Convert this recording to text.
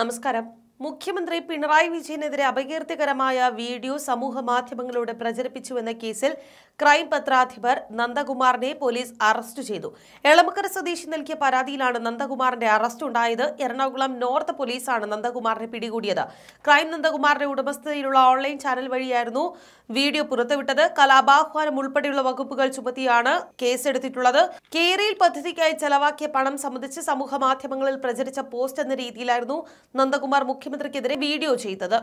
നമസ്കാരം മുഖ്യമന്ത്രി പിണറായി വിജയനെതിരെ അപകീർത്തികരമായ വീഡിയോ സമൂഹ മാധ്യമങ്ങളിലൂടെ പ്രചരിപ്പിച്ചുവെന്ന കേസിൽ ക്രൈം പത്രാധിപർ നന്ദകുമാറിനെ പോലീസ് അറസ്റ്റ് ചെയ്തു എളമക്കര സ്വദേശി നൽകിയ പരാതിയിലാണ് നന്ദകുമാറിന്റെ അറസ്റ്റ് ഉണ്ടായത് എറണാകുളം നോർത്ത് പോലീസാണ് നന്ദകുമാറിനെ പിടികൂടിയത് ക്രൈം നന്ദകുമാറിന്റെ ഉടമസ്ഥതയിലുള്ള ഓൺലൈൻ ചാനൽ വഴിയായിരുന്നു വീഡിയോ പുറത്തുവിട്ടത് കലാപാഹ്വാനം ഉൾപ്പെടെയുള്ള വകുപ്പുകൾ ചുമത്തിയാണ് കേസെടുത്തിട്ടുള്ളത് കേരയിൽ പദ്ധതിക്കായി ചെലവാക്കിയ പണം സംബന്ധിച്ച് സമൂഹ മാധ്യമങ്ങളിൽ പ്രചരിച്ച പോസ്റ്റ് എന്ന രീതിയിലായിരുന്നു നന്ദകുമാർ മുഖ്യമന്ത്രി മുഖ്യമന്ത്രിക്കെതിരെ വീഡിയോ ചെയ്തത്